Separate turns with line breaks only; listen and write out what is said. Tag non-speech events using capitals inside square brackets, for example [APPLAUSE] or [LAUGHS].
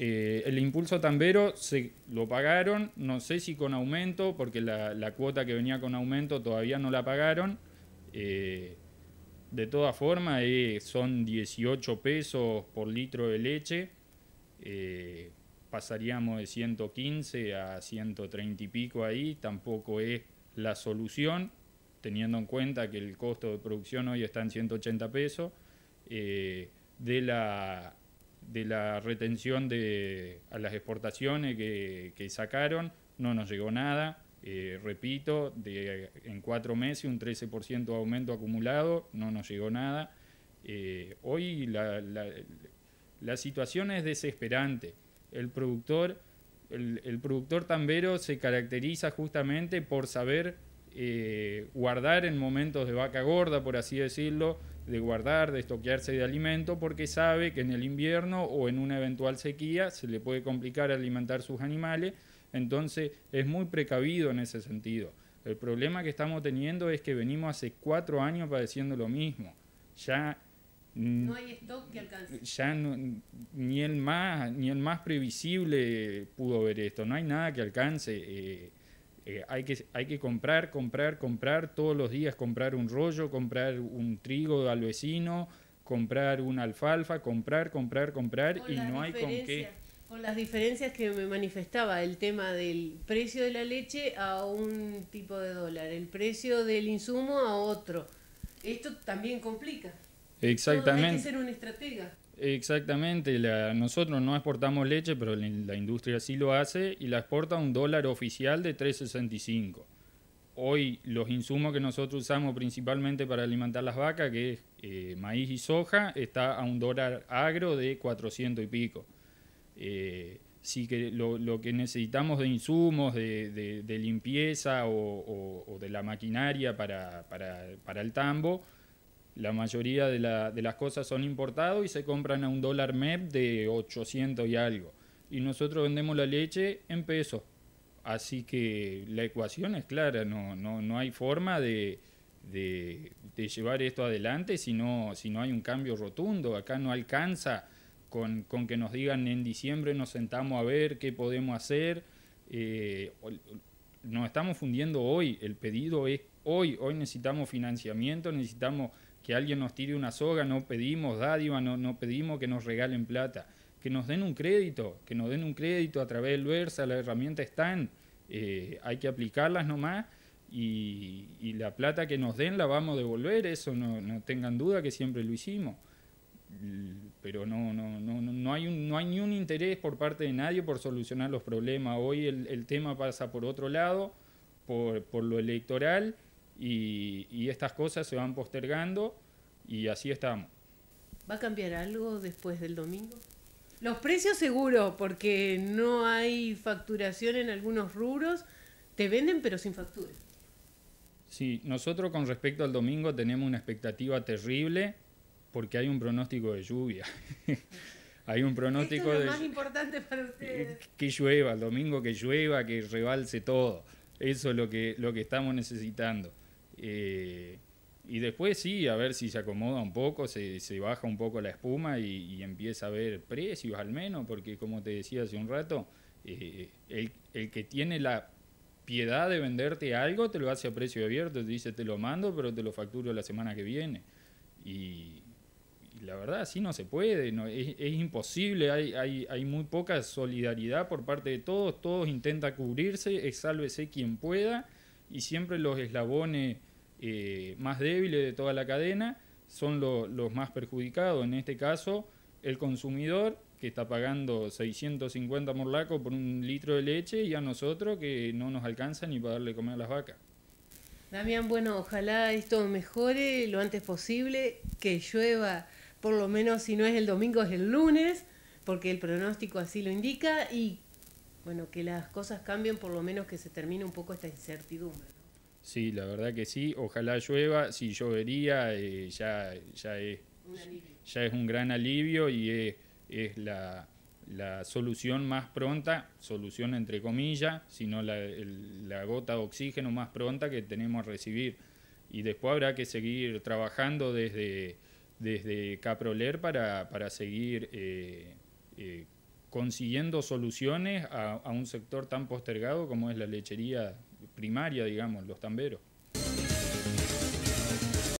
Eh, el impulso tambero se lo pagaron, no sé si con aumento, porque la, cuota que venía con aumento todavía no la pagaron. Eh, de todas formas, eh, son 18 pesos por litro de leche. pasaríamos de 115 a 130 y pico ahí. Tampoco es la solución, teniendo en cuenta que el costo de producción hoy está en 180 pesos. de la de la retención de, a las exportaciones que, sacaron, no nos llegó nada. Eh, repito, de, en cuatro meses un 13% de aumento acumulado, no nos llegó nada. Eh, hoy la, la, la, situación es desesperante. El productor, el, el, productor tambero se caracteriza justamente por saber eh, guardar en momentos de vaca gorda, por así decirlo, de guardar, de estoquearse de alimento, porque sabe que en el invierno o en una eventual sequía se le puede complicar alimentar sus animales, entonces es muy precavido en ese sentido. El problema que estamos teniendo es que venimos hace cuatro años padeciendo lo mismo. Ya no
hay stock que alcance.
Ya ni el más ni el más previsible pudo ver esto. No hay nada que alcance. Eh, eh, hay, que, hay que comprar, comprar, comprar todos los días, comprar un rollo, comprar un trigo al vecino, comprar una alfalfa, comprar, comprar, comprar y no hay con qué.
Con las diferencias que me manifestaba el tema del precio de la leche a un tipo de dólar, el precio del insumo a otro. Esto también complica.
Exactamente. hay que ser
un estratega.
Exactamente, nosotros no exportamos leche, pero la industria sí lo hace y la exporta a un dólar oficial de 3.65. Hoy los insumos que nosotros usamos principalmente para alimentar las vacas, que es eh, maíz y soja, está a un dólar agro de 400 y pico. Eh, que lo, que necesitamos de insumos, de, limpieza o, de la maquinaria para el tambo, la mayoría de, las cosas son importados y se compran a un dólar MEP de 800 y algo. Y nosotros vendemos la leche en pesos. Así que la ecuación es clara, no, no, hay forma de, llevar esto adelante si no, si no hay un cambio rotundo. Acá no alcanza con, que nos digan en diciembre nos sentamos a ver qué podemos hacer. Eh, nos estamos fundiendo hoy, el pedido es hoy, hoy necesitamos financiamiento, necesitamos que alguien nos tire una soga, no pedimos dádiva, no, no pedimos que nos regalen plata, que nos den un crédito, que nos den un crédito a través del Versa, las herramientas están, eh, hay que aplicarlas nomás y, la plata que nos den la vamos a devolver, eso no, tengan duda que siempre lo hicimos mm, pero no, no, no, no, hay no hay ni un interés por parte de nadie por solucionar los problemas. Hoy el, tema pasa por otro lado, por, por lo electoral y, estas cosas se van postergando y así estamos.
¿Va a cambiar algo después del domingo? Los precios seguro, porque no hay facturación en algunos rubros, te venden pero sin factura.
Sí, nosotros con respecto al domingo tenemos una expectativa terrible porque hay un pronóstico de lluvia. [LAUGHS] hay un pronóstico Esto es lo más
importante para ustedes. Eh,
que llueva el domingo, que llueva, que rebalse todo. Eso es lo que, lo que estamos necesitando. Eh, y después sí, a ver si se acomoda un poco, se, baja un poco la espuma y, empieza a ver precios al menos, porque como te decía hace un rato, eh, el, que tiene la piedad de venderte algo te lo hace a precio abierto, te dice te lo mando, pero te lo facturo la semana que viene. Y, la verdad, así no se puede, no, es, es, imposible, hay, hay, hay muy poca solidaridad por parte de todos, todos intentan cubrirse, exálvese quien pueda, y siempre los eslabones eh, más débiles de toda la cadena son los más perjudicados. En este caso, el consumidor que está pagando 650 morlacos por un litro de leche y a nosotros que no nos alcanza ni para darle comer a las vacas.
Damián, bueno, ojalá esto mejore lo antes posible, que llueva, por lo menos si no es el domingo, es el lunes, porque el pronóstico así lo indica, y bueno, que las cosas cambien, por lo menos que se termine un poco esta incertidumbre.
Sí, la verdad que sí. Ojalá llueva. Si llovería, eh, ya, ya, es, ya es un gran alivio y es, la, la, solución más pronta, solución entre comillas, sino la, la gota de oxígeno más pronta que tenemos a recibir. Y después habrá que seguir trabajando desde, desde Caproler para, para seguir eh, eh, consiguiendo soluciones a, a un sector tan postergado como es la lechería primaria, digamos, los tamberos.